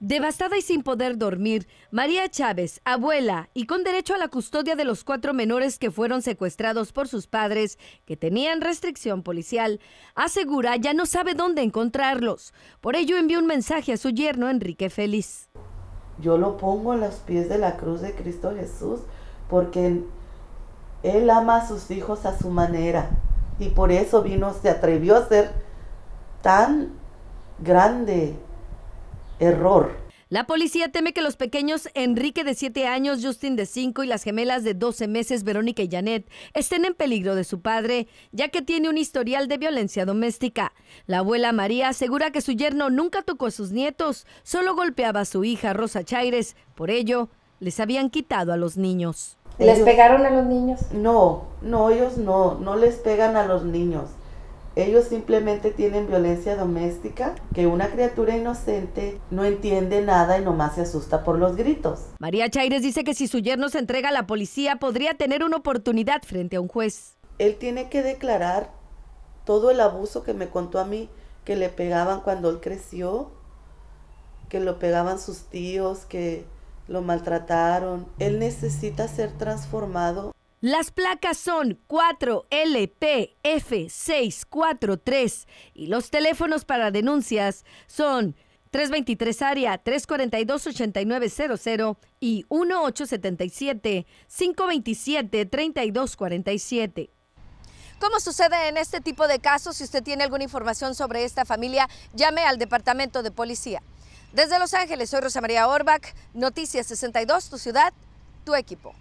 Devastada y sin poder dormir, María Chávez, abuela y con derecho a la custodia de los cuatro menores que fueron secuestrados por sus padres, que tenían restricción policial, asegura ya no sabe dónde encontrarlos. Por ello envió un mensaje a su yerno Enrique Feliz Yo lo pongo a los pies de la cruz de Cristo Jesús porque Él ama a sus hijos a su manera y por eso vino, se atrevió a ser tan grande error. La policía teme que los pequeños Enrique de 7 años, Justin de 5 y las gemelas de 12 meses, Verónica y Janet, estén en peligro de su padre, ya que tiene un historial de violencia doméstica. La abuela María asegura que su yerno nunca tocó a sus nietos, solo golpeaba a su hija Rosa Chaires. Por ello, les habían quitado a los niños. ¿Les pegaron a los niños? No, no, ellos no, no les pegan a los niños. Ellos simplemente tienen violencia doméstica, que una criatura inocente no entiende nada y nomás se asusta por los gritos. María Chaires dice que si su yerno se entrega a la policía podría tener una oportunidad frente a un juez. Él tiene que declarar todo el abuso que me contó a mí, que le pegaban cuando él creció, que lo pegaban sus tíos, que lo maltrataron. Él necesita ser transformado las placas son 4LPF643 y los teléfonos para denuncias son 323 área 342 8900 y 1877 527 3247. ¿Cómo sucede en este tipo de casos? Si usted tiene alguna información sobre esta familia, llame al Departamento de Policía. Desde Los Ángeles, soy Rosa María Orbach, Noticias 62, tu ciudad, tu equipo.